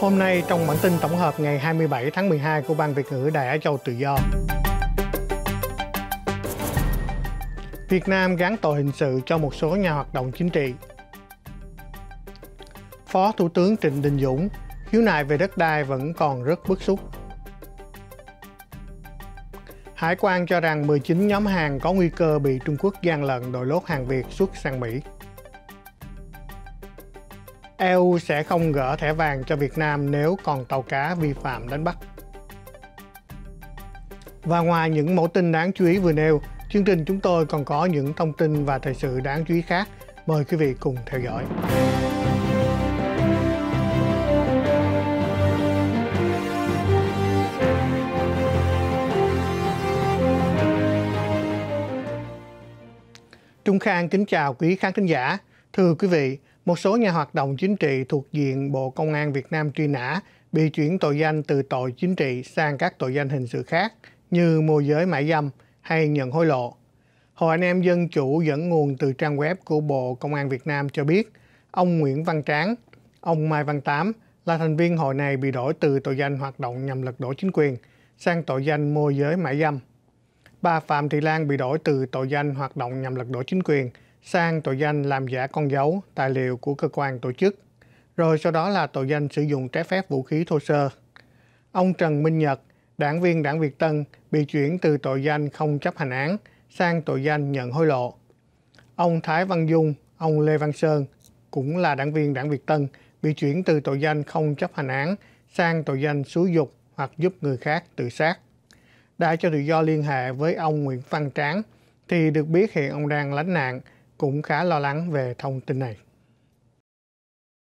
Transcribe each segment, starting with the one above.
Hôm nay trong bản tin tổng hợp ngày 27 tháng 12 của Ban Việt ngữ Đài Á Châu Tự do. Việt Nam gán tội hình sự cho một số nhà hoạt động chính trị. Phó Thủ tướng Trịnh Đình Dũng, khiếu nại về đất đai vẫn còn rất bức xúc. Hải quan cho rằng 19 nhóm hàng có nguy cơ bị Trung Quốc gian lận đội lốt hàng Việt xuất sang Mỹ. EU sẽ không gỡ thẻ vàng cho Việt Nam nếu còn tàu cá vi phạm đánh bắt. Và ngoài những mẫu tin đáng chú ý vừa nêu, chương trình chúng tôi còn có những thông tin và thời sự đáng chú ý khác. Mời quý vị cùng theo dõi. Trung Khang kính chào quý khán thính giả. Thưa quý vị, một số nhà hoạt động chính trị thuộc diện Bộ Công an Việt Nam truy nã bị chuyển tội danh từ tội chính trị sang các tội danh hình sự khác như môi giới mại dâm hay nhận hối lộ. Hội Anh em Dân Chủ dẫn nguồn từ trang web của Bộ Công an Việt Nam cho biết, ông Nguyễn Văn Tráng, ông Mai Văn Tám là thành viên hội này bị đổi từ tội danh hoạt động nhằm lật đổ chính quyền sang tội danh môi giới mại dâm. Bà Phạm Thị Lan bị đổi từ tội danh hoạt động nhằm lật đổ chính quyền – sang tội danh làm giả con dấu, tài liệu của cơ quan tổ chức, rồi sau đó là tội danh sử dụng trái phép vũ khí thô sơ. Ông Trần Minh Nhật, đảng viên đảng Việt Tân, bị chuyển từ tội danh không chấp hành án sang tội danh nhận hối lộ. Ông Thái Văn Dung, ông Lê Văn Sơn, cũng là đảng viên đảng Việt Tân, bị chuyển từ tội danh không chấp hành án sang tội danh xúi dục hoặc giúp người khác tự sát. Đã cho tự do liên hệ với ông Nguyễn Văn Tráng, thì được biết hiện ông đang lánh nạn – cũng khá lo lắng về thông tin này.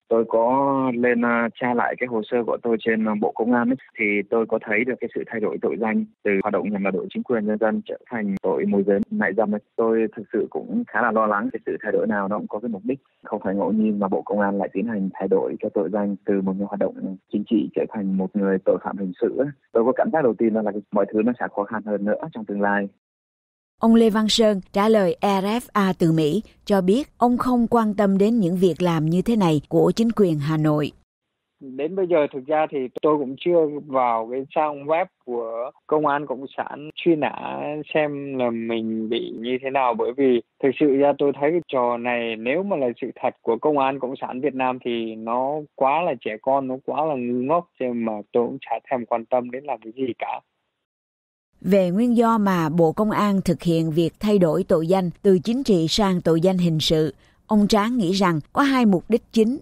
Tôi có lên à, tra lại cái hồ sơ của tôi trên à, Bộ Công an ấy, thì tôi có thấy được cái sự thay đổi tội danh từ hoạt động nhằm vào đội chính quyền nhân dân trở thành tội môi giới mại dâm. Ấy. Tôi thực sự cũng khá là lo lắng cái sự thay đổi nào nó cũng có cái mục đích. Không phải ngẫu nhiên mà Bộ Công an lại tiến hành thay đổi cái tội danh từ một người hoạt động chính trị trở thành một người tội phạm hình sự. Ấy. Tôi có cảm giác đầu tiên là, là mọi thứ nó sẽ khó khăn hơn nữa trong tương lai. Ông Lê Văn Sơn trả lời e RFA từ Mỹ cho biết ông không quan tâm đến những việc làm như thế này của chính quyền Hà Nội. Đến bây giờ thực ra thì tôi cũng chưa vào cái trang web của công an cộng sản truy nã xem là mình bị như thế nào bởi vì thực sự ra tôi thấy cái trò này nếu mà là sự thật của công an cộng sản Việt Nam thì nó quá là trẻ con nó quá là ngu ngốc chứ mà tôi cũng chả thèm quan tâm đến làm cái gì cả về nguyên do mà Bộ Công an thực hiện việc thay đổi tội danh từ chính trị sang tội danh hình sự, ông Tráng nghĩ rằng có hai mục đích chính.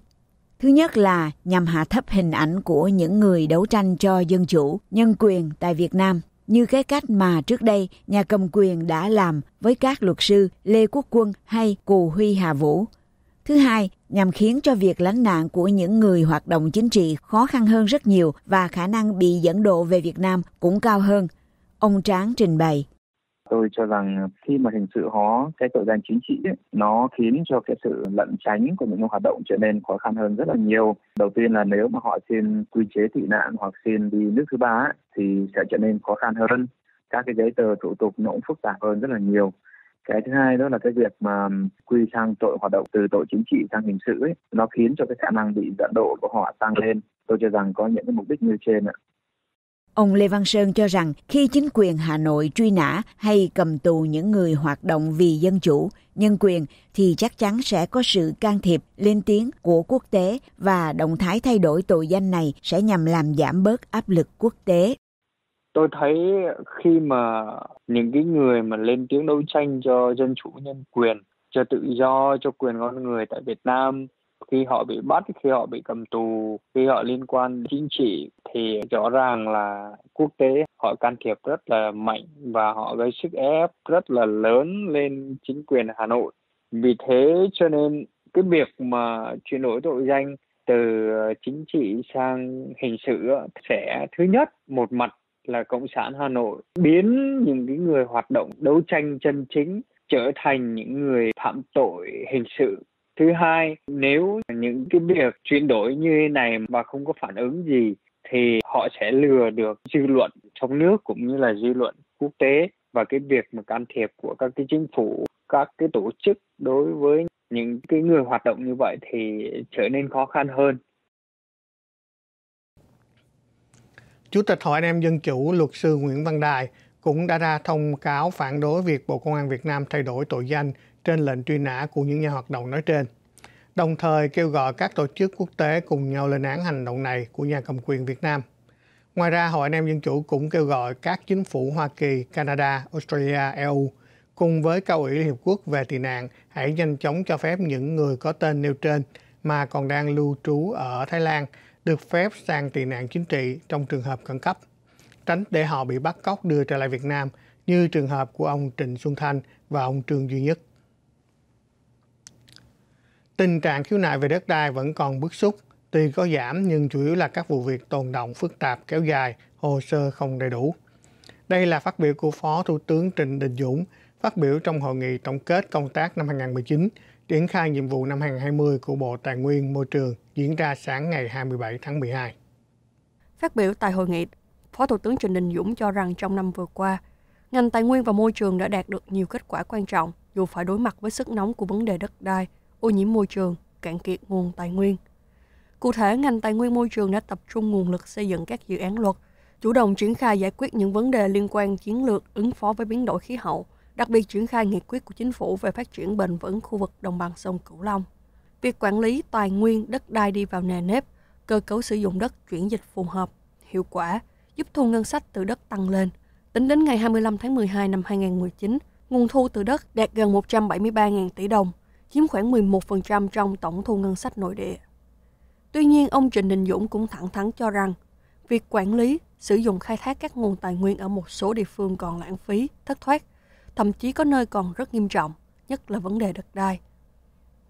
Thứ nhất là nhằm hạ thấp hình ảnh của những người đấu tranh cho dân chủ, nhân quyền tại Việt Nam, như cái cách mà trước đây nhà cầm quyền đã làm với các luật sư Lê Quốc Quân hay Cù Huy Hà Vũ. Thứ hai, nhằm khiến cho việc lánh nạn của những người hoạt động chính trị khó khăn hơn rất nhiều và khả năng bị dẫn độ về Việt Nam cũng cao hơn – Ông Tráng trình bày. Tôi cho rằng khi mà hình sự hóa cái tội danh chính trị ấy, nó khiến cho cái sự lẩn tránh của những hoạt động trở nên khó khăn hơn rất là nhiều. Đầu tiên là nếu mà họ xin quy chế tị nạn hoặc xin đi nước thứ ba ấy, thì sẽ trở nên khó khăn hơn. Các cái giấy tờ thủ tục nó cũng phức tạp hơn rất là nhiều cái thứ hai đó là cái việc mà quy sang tội hoạt động từ tội chính trị sang hình sự ấy nó khiến cho cái khả năng bị dẫn độ của họ tăng lên tôi cho rằng có những cái mục đích như trên ạ Ông Lê Văn Sơn cho rằng khi chính quyền Hà Nội truy nã hay cầm tù những người hoạt động vì dân chủ, nhân quyền thì chắc chắn sẽ có sự can thiệp lên tiếng của quốc tế và động thái thay đổi tội danh này sẽ nhằm làm giảm bớt áp lực quốc tế. Tôi thấy khi mà những cái người mà lên tiếng đấu tranh cho dân chủ nhân quyền, cho tự do, cho quyền con người tại Việt Nam khi họ bị bắt khi họ bị cầm tù khi họ liên quan chính trị thì rõ ràng là quốc tế họ can thiệp rất là mạnh và họ gây sức ép rất là lớn lên chính quyền hà nội vì thế cho nên cái việc mà chuyển đổi tội danh từ ờ, chính trị sang hình sự sẽ thứ nhất một mặt là cộng sản hà nội biến những cái người hoạt động đấu tranh chân chính trở thành những người phạm tội hình sự thứ hai nếu những cái việc chuyển đổi như thế này mà không có phản ứng gì thì họ sẽ lừa được dư luận trong nước cũng như là dư luận quốc tế và cái việc mà can thiệp của các cái chính phủ các cái tổ chức đối với những cái người hoạt động như vậy thì trở nên khó khăn hơn Chủ tịch Hội Anh em Dân Chủ luật sư Nguyễn Văn Đài cũng đã ra thông cáo phản đối việc Bộ Công an Việt Nam thay đổi tội danh trên lệnh truy nã của những nhà hoạt động nói trên, đồng thời kêu gọi các tổ chức quốc tế cùng nhau lên án hành động này của nhà cầm quyền Việt Nam. Ngoài ra, Hội Anh em Dân Chủ cũng kêu gọi các chính phủ Hoa Kỳ, Canada, Australia, EU cùng với Cao ủy Liên Hiệp Quốc về tị nạn hãy nhanh chóng cho phép những người có tên nêu trên mà còn đang lưu trú ở Thái Lan được phép sang tị nạn chính trị trong trường hợp khẩn cấp, tránh để họ bị bắt cóc đưa trở lại Việt Nam như trường hợp của ông Trịnh Xuân Thanh và ông Trương Duy Nhất. Tình trạng khiếu nại về đất đai vẫn còn bức xúc, tuy có giảm nhưng chủ yếu là các vụ việc tồn động phức tạp kéo dài, hồ sơ không đầy đủ. Đây là phát biểu của Phó Thủ tướng Trịnh Đình Dũng phát biểu trong hội nghị tổng kết công tác năm 2019, triển khai nhiệm vụ năm 2020 của Bộ Tài nguyên Môi trường diễn ra sáng ngày 27 tháng 12. Phát biểu tại hội nghị, Phó Thủ tướng Trịnh Đình Dũng cho rằng trong năm vừa qua, ngành tài nguyên và môi trường đã đạt được nhiều kết quả quan trọng dù phải đối mặt với sức nóng của vấn đề đất đai, ô nhiễm môi trường, cạn kiệt nguồn tài nguyên. Cụ thể, ngành tài nguyên môi trường đã tập trung nguồn lực xây dựng các dự án luật, chủ động triển khai giải quyết những vấn đề liên quan chiến lược ứng phó với biến đổi khí hậu, đặc biệt triển khai nghị quyết của chính phủ về phát triển bền vững khu vực đồng bằng sông Cửu Long. Việc quản lý tài nguyên đất đai đi vào nề nếp, cơ cấu sử dụng đất chuyển dịch phù hợp, hiệu quả, giúp thu ngân sách từ đất tăng lên. Tính đến ngày 25 tháng 12 năm 2019, nguồn thu từ đất đạt gần 173.000 tỷ đồng, chiếm khoảng 11% trong tổng thu ngân sách nội địa. Tuy nhiên, ông Trịnh Đình Dũng cũng thẳng thắn cho rằng, việc quản lý, sử dụng khai thác các nguồn tài nguyên ở một số địa phương còn lãng phí, thất thoát, thậm chí có nơi còn rất nghiêm trọng, nhất là vấn đề đất đai.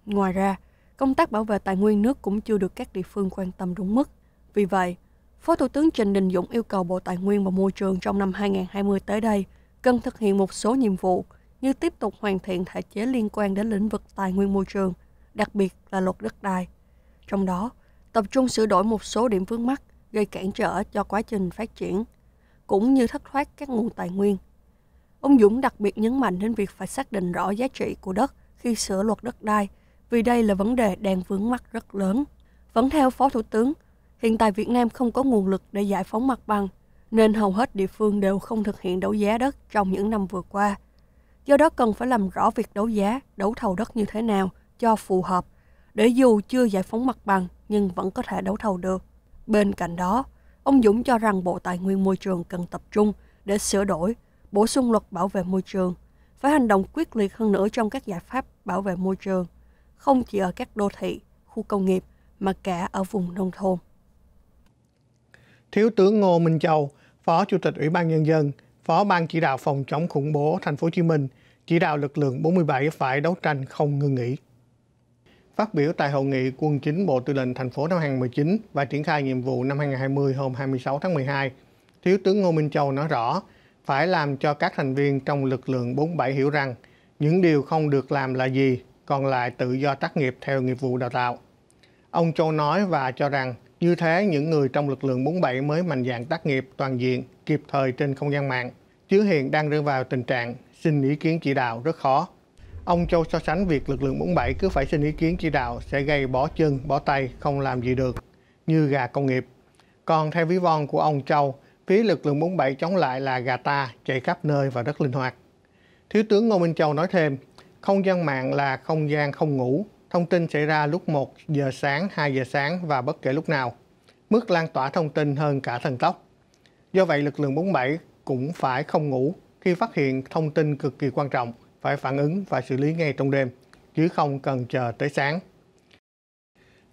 Ngoài ra, công tác bảo vệ tài nguyên nước cũng chưa được các địa phương quan tâm đúng mức. Vì vậy, Phó Thủ tướng Trịnh Đình Dũng yêu cầu Bộ Tài nguyên và Môi trường trong năm 2020 tới đây cần thực hiện một số nhiệm vụ như tiếp tục hoàn thiện thể chế liên quan đến lĩnh vực tài nguyên môi trường, đặc biệt là luật đất đai. Trong đó, tập trung sửa đổi một số điểm vướng mắc gây cản trở cho quá trình phát triển, cũng như thất thoát các nguồn tài nguyên. Ông Dũng đặc biệt nhấn mạnh đến việc phải xác định rõ giá trị của đất khi sửa luật đất đai, vì đây là vấn đề đang vướng mắc rất lớn. Vẫn theo Phó Thủ tướng, hiện tại Việt Nam không có nguồn lực để giải phóng mặt bằng, nên hầu hết địa phương đều không thực hiện đấu giá đất trong những năm vừa qua – Do đó cần phải làm rõ việc đấu giá, đấu thầu đất như thế nào cho phù hợp, để dù chưa giải phóng mặt bằng nhưng vẫn có thể đấu thầu được. Bên cạnh đó, ông Dũng cho rằng Bộ Tài nguyên Môi trường cần tập trung để sửa đổi, bổ sung luật bảo vệ môi trường, phải hành động quyết liệt hơn nữa trong các giải pháp bảo vệ môi trường, không chỉ ở các đô thị, khu công nghiệp mà cả ở vùng nông thôn. Thiếu tướng Ngô Minh Châu, Phó Chủ tịch Ủy ban Nhân dân Phó Ban chỉ đạo phòng chống khủng bố Thành phố Hồ Chí Minh chỉ đạo lực lượng 47 phải đấu tranh không ngưng nghỉ. Phát biểu tại hội nghị quân chính Bộ Tư lệnh thành phố năm 2019 và triển khai nhiệm vụ năm 2020 hôm 26 tháng 12, Thiếu tướng Ngô Minh Châu nói rõ phải làm cho các thành viên trong lực lượng 47 hiểu rằng những điều không được làm là gì, còn lại tự do tác nghiệp theo nghiệp vụ đào tạo. Ông Châu nói và cho rằng như thế, những người trong lực lượng 47 mới mạnh dạng tác nghiệp toàn diện, kịp thời trên không gian mạng, chứ hiện đang rơi vào tình trạng xin ý kiến chỉ đạo rất khó. Ông Châu so sánh việc lực lượng 47 cứ phải xin ý kiến chỉ đạo sẽ gây bỏ chân, bỏ tay, không làm gì được, như gà công nghiệp. Còn theo ví von của ông Châu, phía lực lượng 47 chống lại là gà ta chạy khắp nơi và rất linh hoạt. Thiếu tướng Ngô Minh Châu nói thêm, không gian mạng là không gian không ngủ, Thông tin xảy ra lúc 1 giờ sáng, 2 giờ sáng và bất kể lúc nào. Mức lan tỏa thông tin hơn cả thần tốc. Do vậy, lực lượng 47 cũng phải không ngủ khi phát hiện thông tin cực kỳ quan trọng, phải phản ứng và xử lý ngay trong đêm, chứ không cần chờ tới sáng.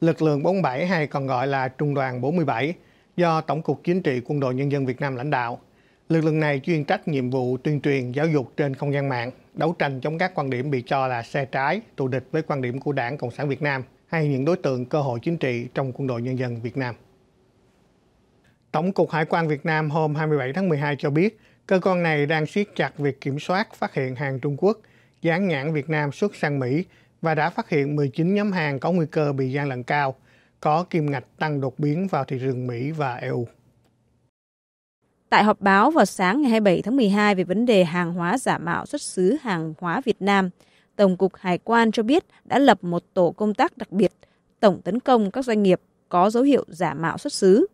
Lực lượng 47 hay còn gọi là Trung đoàn 47 do Tổng cục Chính trị Quân đội Nhân dân Việt Nam lãnh đạo. Lực lượng này chuyên trách nhiệm vụ tuyên truyền giáo dục trên không gian mạng đấu tranh chống các quan điểm bị cho là xe trái, thù địch với quan điểm của Đảng Cộng sản Việt Nam hay những đối tượng cơ hội chính trị trong quân đội nhân dân Việt Nam. Tổng cục Hải quan Việt Nam hôm 27 tháng 12 cho biết, cơ quan này đang siết chặt việc kiểm soát phát hiện hàng Trung Quốc, dán nhãn Việt Nam xuất sang Mỹ và đã phát hiện 19 nhóm hàng có nguy cơ bị gian lận cao, có kim ngạch tăng đột biến vào thị trường Mỹ và EU. Tại họp báo vào sáng ngày 27 tháng 12 về vấn đề hàng hóa giả mạo xuất xứ hàng hóa Việt Nam, Tổng cục Hải quan cho biết đã lập một tổ công tác đặc biệt tổng tấn công các doanh nghiệp có dấu hiệu giả mạo xuất xứ.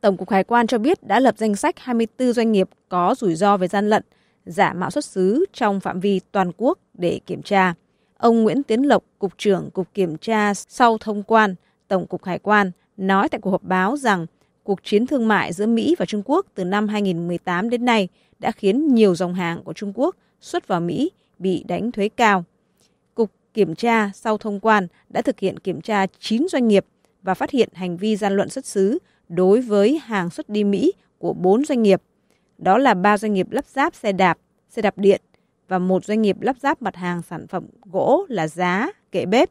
Tổng cục Hải quan cho biết đã lập danh sách 24 doanh nghiệp có rủi ro về gian lận, giả mạo xuất xứ trong phạm vi toàn quốc để kiểm tra. Ông Nguyễn Tiến Lộc, Cục trưởng Cục Kiểm tra sau thông quan Tổng cục Hải quan, nói tại cuộc họp báo rằng cuộc chiến thương mại giữa Mỹ và Trung Quốc từ năm 2018 đến nay đã khiến nhiều dòng hàng của Trung Quốc xuất vào Mỹ bị đánh thuế cao. Cục kiểm tra sau thông quan đã thực hiện kiểm tra 9 doanh nghiệp và phát hiện hành vi gian lận xuất xứ đối với hàng xuất đi Mỹ của 4 doanh nghiệp. Đó là 3 doanh nghiệp lắp ráp xe đạp, xe đạp điện và một doanh nghiệp lắp ráp mặt hàng sản phẩm gỗ là giá, kệ bếp.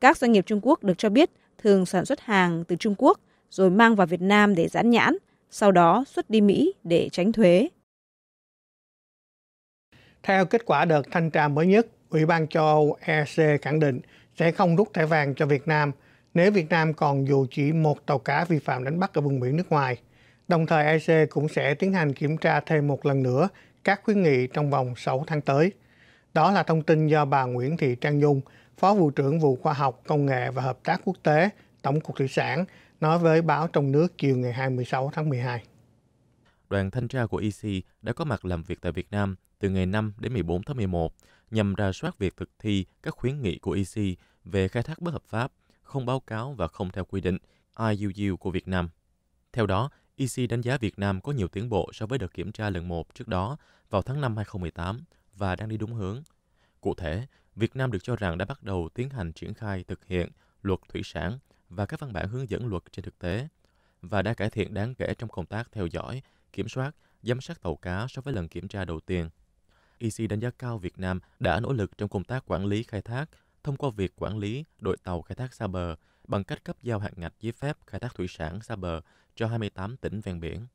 Các doanh nghiệp Trung Quốc được cho biết thường sản xuất hàng từ Trung Quốc rồi mang vào Việt Nam để giãn nhãn, sau đó xuất đi Mỹ để tránh thuế. Theo kết quả đợt thanh tra mới nhất, Ủy ban châu Âu EC khẳng định sẽ không rút thẻ vàng cho Việt Nam nếu Việt Nam còn dù chỉ một tàu cá vi phạm đánh bắt ở vùng biển nước ngoài. Đồng thời EC cũng sẽ tiến hành kiểm tra thêm một lần nữa các khuyến nghị trong vòng 6 tháng tới. Đó là thông tin do bà Nguyễn Thị Trang Dung, Phó Vụ trưởng Vụ Khoa học, Công nghệ và Hợp tác Quốc tế, Tổng cục Thủy sản nói với báo trong nước chiều ngày 26 tháng 12. Đoàn thanh tra của EC đã có mặt làm việc tại Việt Nam từ ngày 5 đến 14 tháng 11 nhằm ra soát việc thực thi các khuyến nghị của EC về khai thác bất hợp pháp, không báo cáo và không theo quy định IUU của Việt Nam. Theo đó, EC đánh giá Việt Nam có nhiều tiến bộ so với đợt kiểm tra lần 1 trước đó vào tháng 5 2018 và đang đi đúng hướng. Cụ thể, Việt Nam được cho rằng đã bắt đầu tiến hành triển khai thực hiện luật thủy sản và các văn bản hướng dẫn luật trên thực tế và đã cải thiện đáng kể trong công tác theo dõi, kiểm soát, giám sát tàu cá so với lần kiểm tra đầu tiên. EC đánh giá cao Việt Nam đã nỗ lực trong công tác quản lý khai thác thông qua việc quản lý đội tàu khai thác xa bờ bằng cách cấp giao hạn ngạch giấy phép khai thác thủy sản xa bờ cho 28 tỉnh ven biển.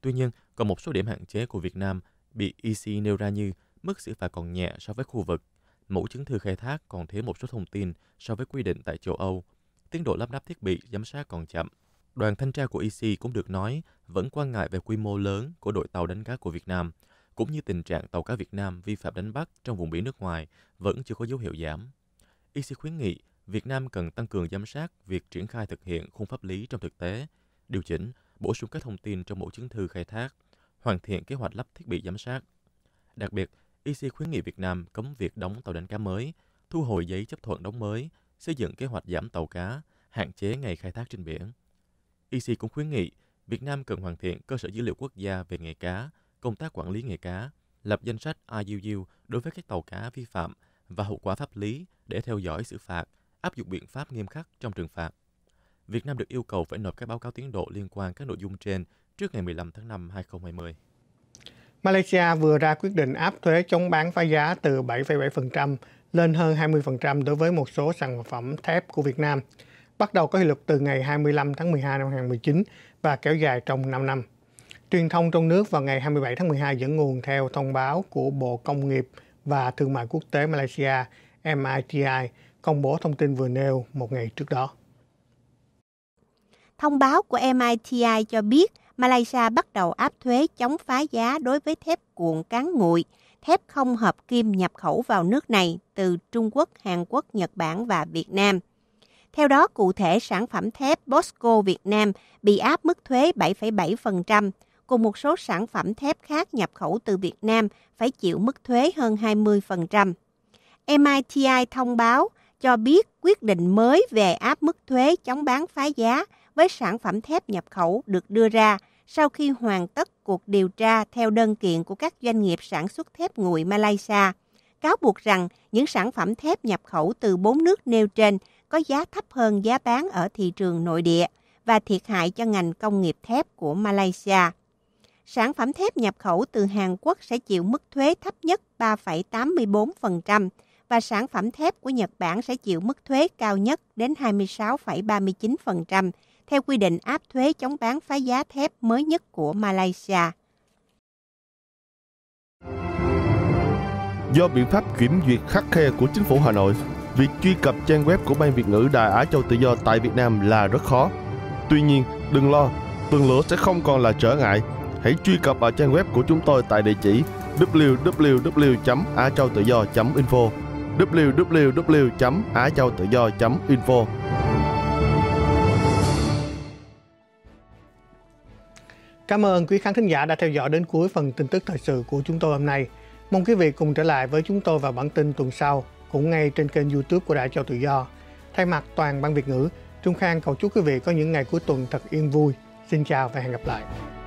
Tuy nhiên, còn một số điểm hạn chế của Việt Nam bị EC nêu ra như mức xử phạt còn nhẹ so với khu vực, mẫu chứng thư khai thác còn thiếu một số thông tin so với quy định tại châu Âu – tiến độ lắp ráp thiết bị giám sát còn chậm. Đoàn thanh tra của EC cũng được nói vẫn quan ngại về quy mô lớn của đội tàu đánh cá của Việt Nam, cũng như tình trạng tàu cá Việt Nam vi phạm đánh bắt trong vùng biển nước ngoài vẫn chưa có dấu hiệu giảm. EC khuyến nghị Việt Nam cần tăng cường giám sát việc triển khai thực hiện khung pháp lý trong thực tế, điều chỉnh, bổ sung các thông tin trong mẫu chứng thư khai thác, hoàn thiện kế hoạch lắp thiết bị giám sát. Đặc biệt, EC khuyến nghị Việt Nam cấm việc đóng tàu đánh cá mới, thu hồi giấy chấp thuận đóng mới xây dựng kế hoạch giảm tàu cá, hạn chế ngày khai thác trên biển. EC cũng khuyến nghị Việt Nam cần hoàn thiện cơ sở dữ liệu quốc gia về nghề cá, công tác quản lý nghề cá, lập danh sách IUU đối với các tàu cá vi phạm và hậu quả pháp lý để theo dõi xử phạt, áp dụng biện pháp nghiêm khắc trong trừng phạt. Việt Nam được yêu cầu phải nộp các báo cáo tiến độ liên quan các nội dung trên trước ngày 15 tháng 5 2020. Malaysia vừa ra quyết định áp thuế chống bán phá giá từ 7,7% lên hơn 20% đối với một số sản phẩm thép của Việt Nam, bắt đầu có hiệu lực từ ngày 25 tháng 12 năm 2019 và kéo dài trong 5 năm. Truyền thông trong nước vào ngày 27 tháng 12 dẫn nguồn theo thông báo của Bộ Công nghiệp và Thương mại Quốc tế Malaysia MITI công bố thông tin vừa nêu một ngày trước đó. Thông báo của MITI cho biết Malaysia bắt đầu áp thuế chống phá giá đối với thép cuộn cán nguội – thép không hợp kim nhập khẩu vào nước này từ Trung Quốc, Hàn Quốc, Nhật Bản và Việt Nam. Theo đó, cụ thể sản phẩm thép Bosco Việt Nam bị áp mức thuế 7,7%, cùng một số sản phẩm thép khác nhập khẩu từ Việt Nam phải chịu mức thuế hơn 20%. MITI thông báo cho biết quyết định mới về áp mức thuế chống bán phá giá với sản phẩm thép nhập khẩu được đưa ra sau khi hoàn tất cuộc điều tra theo đơn kiện của các doanh nghiệp sản xuất thép nguội Malaysia, cáo buộc rằng những sản phẩm thép nhập khẩu từ bốn nước nêu trên có giá thấp hơn giá bán ở thị trường nội địa và thiệt hại cho ngành công nghiệp thép của Malaysia. Sản phẩm thép nhập khẩu từ Hàn Quốc sẽ chịu mức thuế thấp nhất 3,84%, và sản phẩm thép của Nhật Bản sẽ chịu mức thuế cao nhất đến 26,39% theo quy định áp thuế chống bán phá giá thép mới nhất của Malaysia. Do biện pháp kiểm duyệt khắc khe của chính phủ Hà Nội, việc truy cập trang web của Ban Việt ngữ Đài Á Châu Tự Do tại Việt Nam là rất khó. Tuy nhiên, đừng lo, tường lửa sẽ không còn là trở ngại. Hãy truy cập vào trang web của chúng tôi tại địa chỉ www.atrautudo.info www.aichautưgioi.info Cảm ơn quý khán thính giả đã theo dõi đến cuối phần tin tức thời sự của chúng tôi hôm nay. Mong quý vị cùng trở lại với chúng tôi vào bản tin tuần sau, cũng ngay trên kênh youtube của Đại Châu Tự Do. Thay mặt toàn ban Việt ngữ, Trung Khang cầu chúc quý vị có những ngày cuối tuần thật yên vui. Xin chào và hẹn gặp lại.